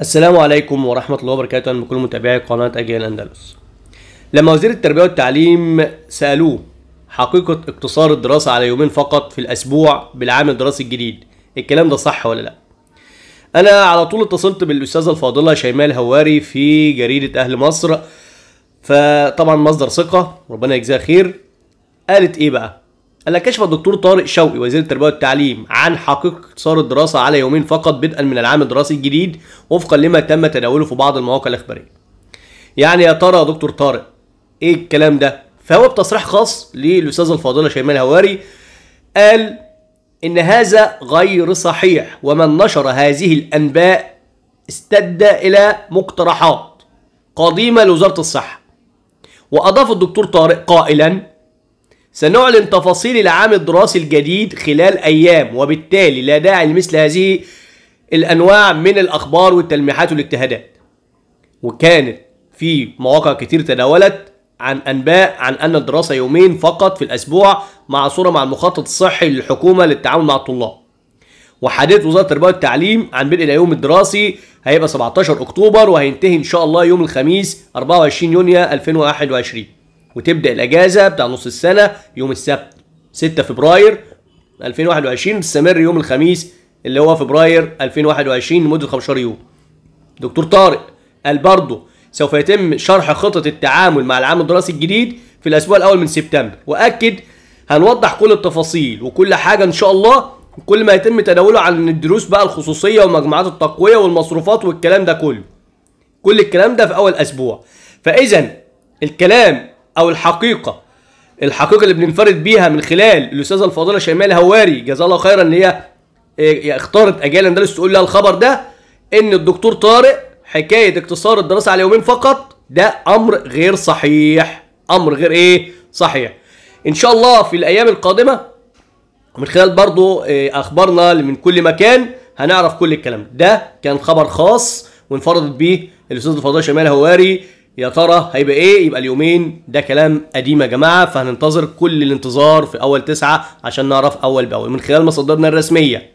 السلام عليكم ورحمة الله وبركاته من كل متابعي قناة أجيال الأندلس لما وزير التربية والتعليم سألوه حقيقة اقتصار الدراسة على يومين فقط في الأسبوع بالعام الدراسي الجديد الكلام ده صح ولا لأ أنا على طول اتصلت بالأستاذة الفاضلة شيماء الهواري في جريدة أهل مصر فطبعا مصدر ثقة ربنا يجزاها خير قالت إيه بقى قال لك كشف الدكتور طارق شوقي وزير التربيه والتعليم عن حقيقه صار الدراسه على يومين فقط بدءا من العام الدراسي الجديد وفقا لما تم تداوله في بعض المواقع الاخباريه. يعني يا ترى يا دكتور طارق ايه الكلام ده؟ فهو بتصريح خاص للاستاذه الفاضله شيماء الهواري قال ان هذا غير صحيح ومن نشر هذه الانباء استدى الى مقترحات قديمه لوزاره الصحه. واضاف الدكتور طارق قائلا سنعلن تفاصيل العام الدراسي الجديد خلال أيام وبالتالي لا داعي لمثل هذه الأنواع من الأخبار والتلميحات والاجتهادات وكانت في مواقع كتير تداولت عن أنباء عن أن الدراسة يومين فقط في الأسبوع مع صورة مع المخطط الصحي للحكومة للتعامل مع الطلاب وحديث وزارة التربية والتعليم عن بدء اليوم الدراسي هيبقى 17 أكتوبر وهينتهي إن شاء الله يوم الخميس 24 يونيو 2021 وتبدا الاجازه بتاع نص السنه يوم السبت 6 فبراير 2021 تستمر يوم الخميس اللي هو فبراير 2021 لمده 15 يوم. دكتور طارق قال برضه سوف يتم شرح خطه التعامل مع العام الدراسي الجديد في الاسبوع الاول من سبتمبر واكد هنوضح كل التفاصيل وكل حاجه ان شاء الله كل ما يتم تداوله عن الدروس بقى الخصوصيه ومجموعات التقويه والمصروفات والكلام ده كله كل الكلام ده في اول اسبوع فاذا الكلام او الحقيقه الحقيقه اللي بننفرد بيها من خلال الاستاذه الفاضله شيماء هواري جزاها الله خيرا ان هي آه، اختارت اجيال اندلس تقول لها الخبر ده ان الدكتور طارق حكايه اقتصار الدراسه على يومين فقط ده امر غير صحيح امر غير ايه صحيح ان شاء الله في الايام القادمه من خلال برضو آه، اخبارنا من كل مكان هنعرف كل الكلام ده كان خبر خاص وانفردت بيه الاستاذ الفاضله شمال هواري يا ترى هيبقى ايه يبقى اليومين ده كلام قديم يا جماعه فهننتظر كل الانتظار في اول تسعة عشان نعرف اول باول من خلال مصادرنا الرسميه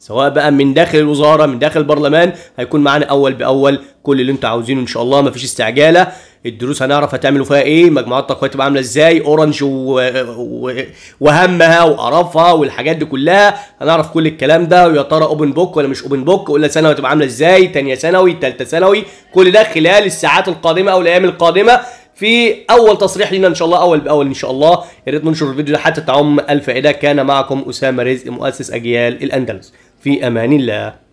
سواء بقى من داخل الوزاره من داخل البرلمان هيكون معانا اول باول كل اللي انتوا عاوزينه ان شاء الله مفيش استعجاله الدروس هنعرف هتعملوا فيها ايه مجموعات التقويه تبقى عامله ازاي اورنج وهمها وقرفها والحاجات دي كلها هنعرف كل الكلام ده ويا ترى اوبن بوك ولا مش اوبن بوك ولا ثانوي هتبقى عامله ازاي ثانيه ثانوي ثالثه ثانوي كل ده خلال الساعات القادمه او الايام القادمه في اول تصريح لنا ان شاء الله اول باول ان شاء الله يا ريت ننشر الفيديو ده حتى تعم الفائده كان معكم اسامه رزق مؤسس اجيال الاندلس في امان الله